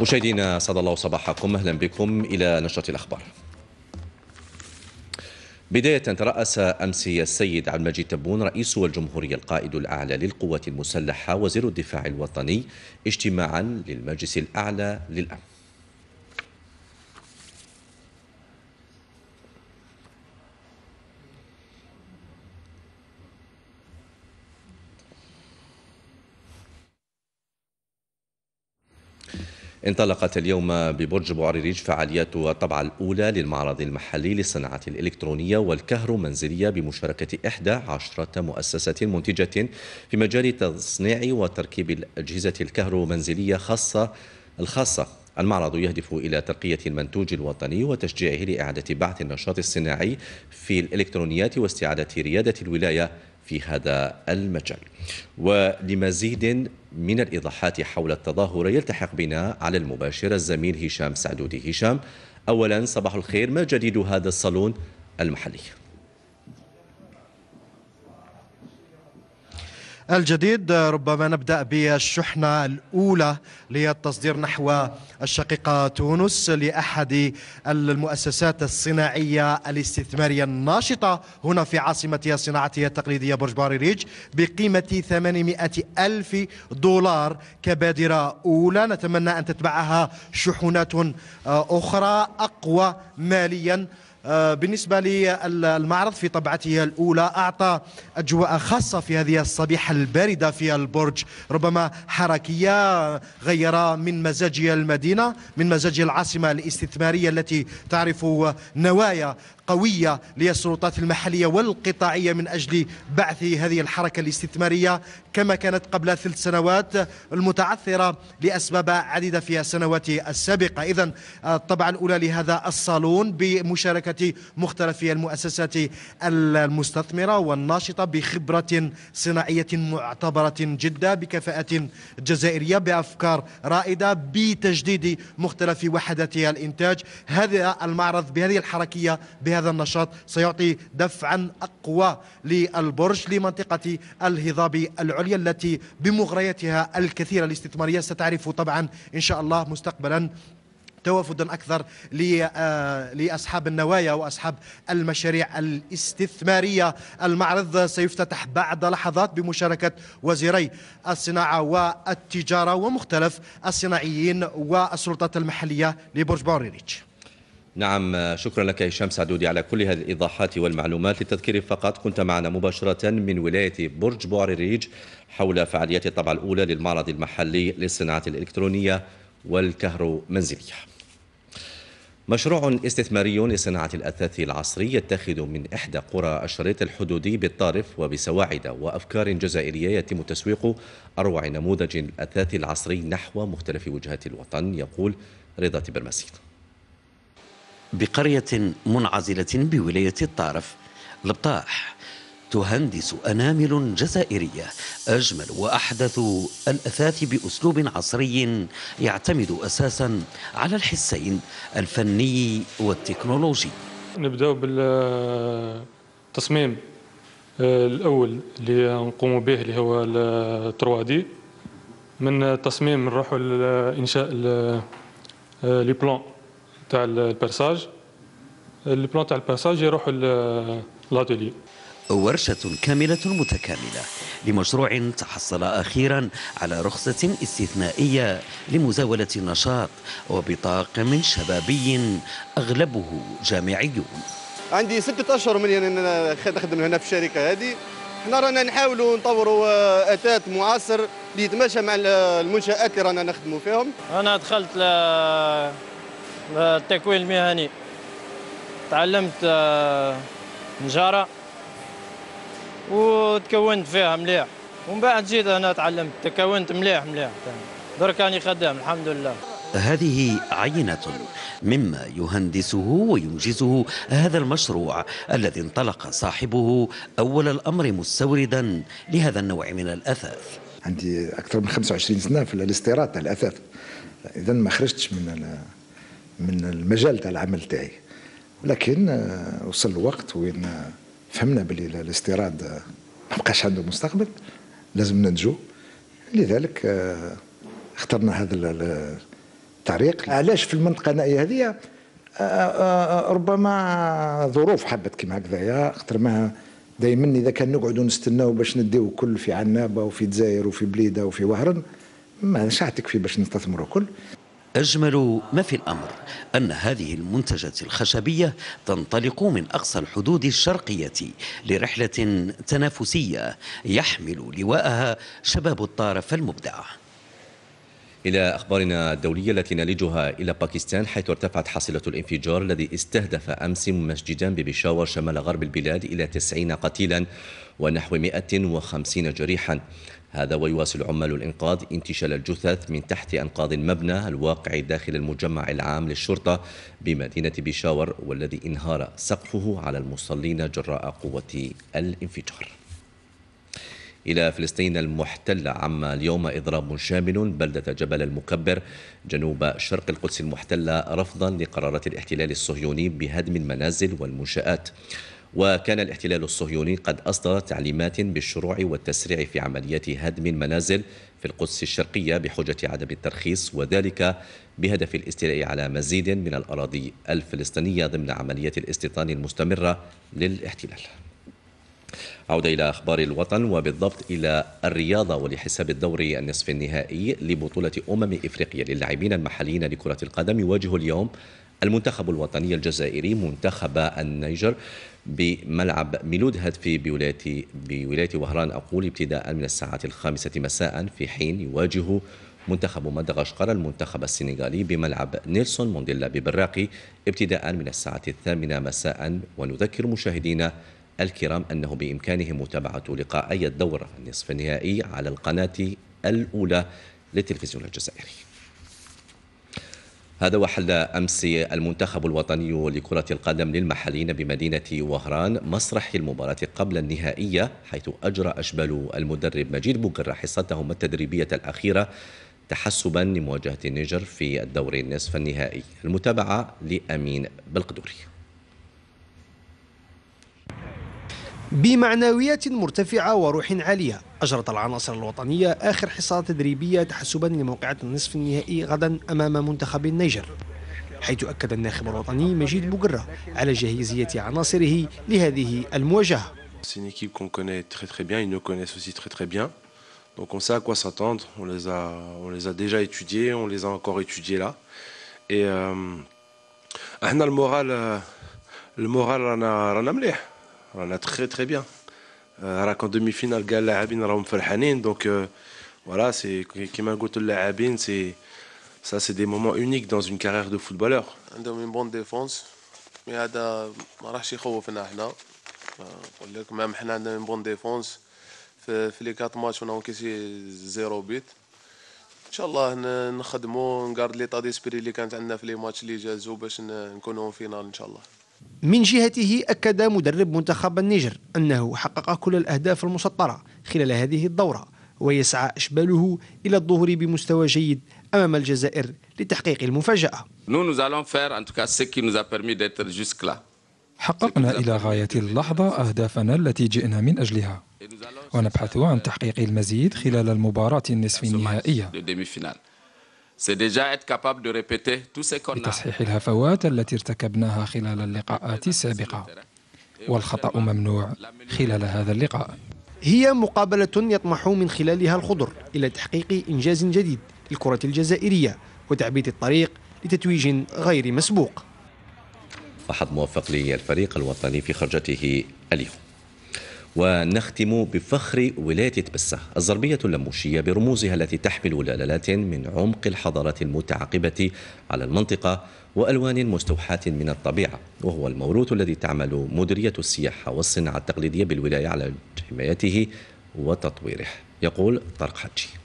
مشاهدينا سعد الله صباحكم اهلا بكم الى نشره الاخبار. بداية ترأس أمس السيد عبد المجيد تبون رئيس الجمهورية القائد الأعلى للقوات المسلحة وزير الدفاع الوطني اجتماعا للمجلس الأعلى للأمن انطلقت اليوم ببرج بوعريريج فعاليات الطبعة الأولى للمعرض المحلي للصناعة الإلكترونية والكهرومنزلية بمشاركة إحدى عشرة مؤسسة منتجة في مجال تصنيع وتركيب الأجهزة الكهرومنزلية خاصة الخاصة المعرض يهدف إلى ترقية المنتوج الوطني وتشجيعه لإعادة بعث النشاط الصناعي في الإلكترونيات واستعادة ريادة الولاية في هذا المجال ولمزيد من الإيضاحات حول التظاهرة يلتحق بنا على المباشرة الزميل هشام سعدودي هشام أولا صباح الخير ما جديد هذا الصالون المحلي الجديد ربما نبدأ بالشحنة الأولى للتصدير نحو الشقيقة تونس لأحد المؤسسات الصناعية الاستثمارية الناشطة هنا في عاصمتها الصناعتية التقليدية برج باريريج بقيمة 800 ألف دولار كبادرة أولى نتمنى أن تتبعها شحونات أخرى أقوى ماليا آه، بالنسبة للمعرض في طبعته الأولى أعطى أجواء خاصة في هذه الصبيحة الباردة في البرج ربما حركية غير من مزاج المدينة من مزاج العاصمة الاستثمارية التي تعرف نوايا قوية للسلطات المحلية والقطاعية من أجل بعث هذه الحركة الاستثمارية كما كانت قبل ثلاث سنوات المتعثرة لأسباب عديدة في السنوات السابقة إذا آه، الطبعة الأولى لهذا الصالون بمشاركة مختلف المؤسسات المستثمرة والناشطة بخبرة صناعية معتبرة جدا بكفاءة جزائرية بأفكار رائدة بتجديد مختلف وحداتها الإنتاج هذا المعرض بهذه الحركية بهذا النشاط سيعطي دفعا أقوى للبرج لمنطقة الهضاب العليا التي بمغريتها الكثيرة الاستثمارية ستعرف طبعا إن شاء الله مستقبلا توافدا اكثر آه، لاصحاب النوايا واصحاب المشاريع الاستثماريه المعرض سيفتتح بعد لحظات بمشاركه وزيري الصناعه والتجاره ومختلف الصناعيين والسلطات المحليه لبرج بوريريتش نعم شكرا لك هشام سعدودي على كل هذه الإيضاحات والمعلومات للتذكير فقط كنت معنا مباشرة من ولاية برج بوعريريج حول فعاليات الطبعة الأولى للمعرض المحلي للصناعه الإلكترونية والكهرومنزلية مشروع استثماري لصناعة الأثاث العصري يتخذ من إحدى قرى الشريط الحدودي بالطارف وبسواعدة وأفكار جزائرية يتم تسويق أروع نموذج الأثاث العصري نحو مختلف وجهات الوطن يقول رضا تبرمسيط بقرية منعزلة بولاية الطارف لبطاح تهندس أنامل جزائرية أجمل وأحدث الأثاث بأسلوب عصري يعتمد أساسا على الحسين الفني والتكنولوجي نبدأ بالتصميم آه، الأول اللي نقوم به اللي هو التروادي 3 دي من التصميم نروحوا لإنشاء آه، لي بلان تاع البرساج البلان تاع الباساج يروحوا آه، لاتولي ورشة كاملة متكاملة لمشروع تحصل أخيرا على رخصة استثنائية لمزاولة النشاط وبطاقم شبابي أغلبه جامعيون عندي ستة أشهر من أنا نخدم هنا في الشركة هذه احنا رانا نحاولوا نطوروا اتات معاصر ليتماشى يتماشى مع المنشات اللي رانا نخدموا فيهم انا دخلت للتكوين المهني تعلمت آه، نجاره وتكونت فيها مليح ومن بعد جيت انا تعلمت تكونت مليح مليح درك راني خدام الحمد لله هذه عينة مما يهندسه وينجزه هذا المشروع الذي انطلق صاحبه أول الأمر مستوردا لهذا النوع من الأثاث عندي أكثر من 25 سنة في الاستيراد تاع الأثاث إذا ما خرجتش من من المجال تاع العمل تاعي ولكن آه، وصل الوقت وين فهمنا بلي الاستيراد ما بقاش عنده مستقبل لازم ننجو لذلك آه، اخترنا هذا الطريق علاش في المنطقه النائيه هذه آه، آه، ربما ظروف حبت كيما هكذايا خاطر ما دائما اذا كان نقعد نستناو باش نديو كل في عنابه وفي دزاير وفي بليده وفي وهرن ما نشعتك في باش نستثمروا كل أجمل ما في الأمر أن هذه المنتجات الخشبية تنطلق من أقصى الحدود الشرقية لرحلة تنافسية يحمل لواءها شباب الطارف المبدع إلى أخبارنا الدولية التي نلجها إلى باكستان حيث ارتفعت حصيلة الانفجار الذي استهدف أمس مسجدا ببشاور شمال غرب البلاد إلى 90 قتيلا ونحو 150 جريحا هذا ويواصل عمال الإنقاذ انتشال الجثث من تحت أنقاض المبنى الواقع داخل المجمع العام للشرطة بمدينة بيشاور والذي انهار سقفه على المصلين جراء قوة الانفجار إلى فلسطين المحتلة عما اليوم إضراب شامل بلدة جبل المكبر جنوب شرق القدس المحتلة رفضا لقرارات الاحتلال الصهيوني بهدم المنازل والمنشآت وكان الاحتلال الصهيوني قد أصدر تعليمات بالشروع والتسريع في عمليات هدم المنازل في القدس الشرقية بحجة عدم الترخيص وذلك بهدف الاستيلاء على مزيد من الأراضي الفلسطينية ضمن عملية الاستيطان المستمرة للاحتلال عودة إلى أخبار الوطن وبالضبط إلى الرياضة ولحساب الدوري النصف النهائي لبطولة أمم إفريقيا للاعبين المحليين لكرة القدم يواجه اليوم المنتخب الوطني الجزائري منتخب النيجر بملعب ميلود هدفي بولاية بولاية وهران أقول ابتداء من الساعة الخامسة مساء في حين يواجه منتخب مدغشقر المنتخب السنغالي بملعب نيلسون مونديلا ببراقي ابتداء من الساعة الثامنة مساء ونذكر مشاهدينا الكرام أنه بإمكانهم متابعة لقاءي الدور النصف النهائي على القناة الأولى للتلفزيون الجزائري هذا وحل أمس المنتخب الوطني لكرة القدم للمحلين بمدينة وهران مسرح المباراة قبل النهائية حيث أجرى أشبال المدرب مجيد بوكر حصتهم التدريبية الأخيرة تحسبا لمواجهة النيجر في الدور النصف النهائي المتابعة لأمين بالقدوري بمعنويات مرتفعة وروح عالية أجرت العناصر الوطنية آخر حصة تدريبية تحسبا لموقعة النصف النهائي غدا أمام منتخب النيجر حيث أكد الناخب الوطني مجيد بوغرة على جاهزية عناصره لهذه المواجهة Donc on sait à quoi s'attendre, on, on les a déjà étudiés, on les a encore étudiés là. Et euh, on a le moral, euh, le moral on a, on a On a très très bien. Euh, en demi-finale, le gars de la Rabine a fait le chanine. Donc euh, voilà, c'est des moments uniques dans une carrière de footballeur. On a une bonne défense. Mais on a un peu de temps. On a une bonne défense. On a fait 4 matchs. On a encaissé 0 buts. on a gardé l'état d'esprit. Quand on a fait les matchs, on a fait le chanine. On a fait le chanine. من جهته أكد مدرب منتخب النيجر أنه حقق كل الأهداف المسطرة خلال هذه الدورة ويسعى أشباله إلى الظهور بمستوى جيد أمام الجزائر لتحقيق المفاجأة حققنا إلى غاية اللحظة أهدافنا التي جئنا من أجلها ونبحث عن تحقيق المزيد خلال المباراة النصف النهائية لتصحيح الهفوات التي ارتكبناها خلال اللقاءات السابقة والخطأ ممنوع خلال هذا اللقاء هي مقابلة يطمح من خلالها الخضر إلى تحقيق إنجاز جديد للكرة الجزائرية وتعبيد الطريق لتتويج غير مسبوق فحظ موفق للفريق الوطني في خرجته اليوم ونختم بفخر ولاية بسة الزربية اللموشية برموزها التي تحمل دلالات من عمق الحضارات المتعاقبة على المنطقة وألوان مستوحاة من الطبيعة وهو الموروث الذي تعمل مديرية السياحة والصناعة التقليدية بالولاية على حمايته وتطويره يقول طارق حجي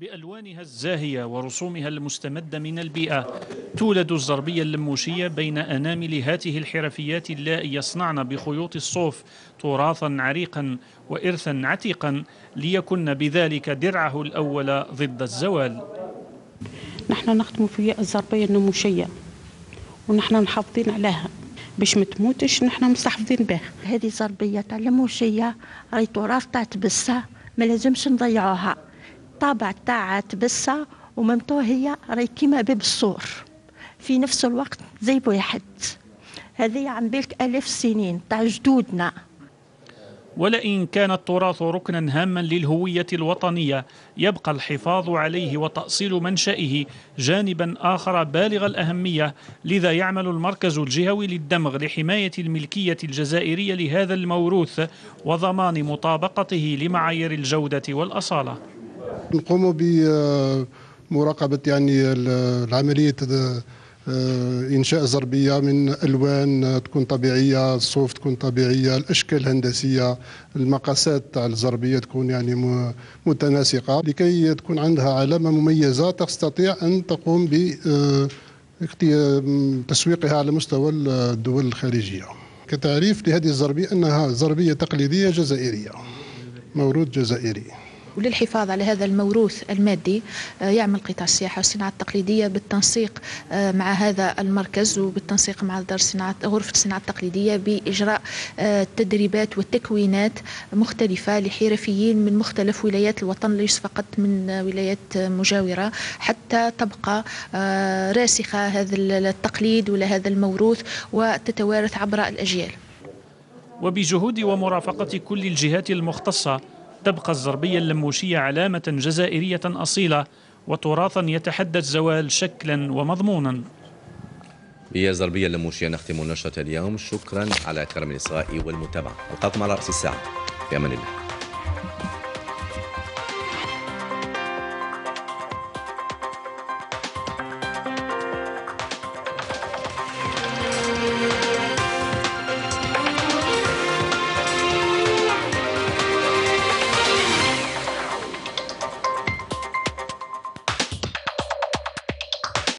بألوانها الزاهية ورسومها المستمدة من البيئة تولد الزربية اللموشية بين أنامل هاته الحرفيات اللائي يصنعن بخيوط الصوف تراثا عريقا وإرثا عتيقا ليكن بذلك درعه الأول ضد الزوال نحن نخدم في الزربية النموشية ونحن محافظين عليها باش ما تموتش نحن مستحفظين بها هذه زربية تاع اللموشية راهي تراث تاع تبسة ما لازمش نضيعوها الطابع تاع تبسة ومامتو هي راهي كيما باب السور في نفس الوقت زي واحد هذه عن بالك ألف سنين تاع جدودنا ولئن كان التراث ركنا هاما للهوية الوطنية يبقى الحفاظ عليه وتأصيل منشئه جانبا آخر بالغ الأهمية لذا يعمل المركز الجهوي للدمغ لحماية الملكية الجزائرية لهذا الموروث وضمان مطابقته لمعايير الجودة والأصالة نقوم بمراقبه يعني العمليه آه، انشاء زربيه من الوان تكون طبيعيه الصوف تكون طبيعيه الاشكال الهندسيه المقاسات تاع الزربيه تكون يعني متناسقه لكي تكون عندها علامه مميزه تستطيع ان تقوم ب آه، تسويقها على مستوى الدول الخارجيه كتعريف لهذه الزربيه انها زربيه تقليديه جزائريه مورود جزائري وللحفاظ على هذا الموروث المادي آه، يعمل قطاع السياحة والصناعة التقليدية بالتنسيق آه، مع هذا المركز وبالتنسيق مع دار صناعة غرفة الصناعة التقليدية بإجراء آه، تدريبات وتكوينات مختلفة لحرفيين من مختلف ولايات الوطن ليس فقط من ولايات مجاورة حتى تبقى راسخة هذا التقليد ولا هذا الموروث وتتوارث عبر الأجيال وبجهود ومرافقة كل الجهات المختصة تبقى الزربية اللموشية علامة جزائرية أصيلة وتراثا يتحدى الزوال شكلا ومضمونا هي الزربية اللموشية نختم نشرة اليوم شكرا على كرم الإصغاء والمتابعة ألقاكم على رأس الساعة في أمان الله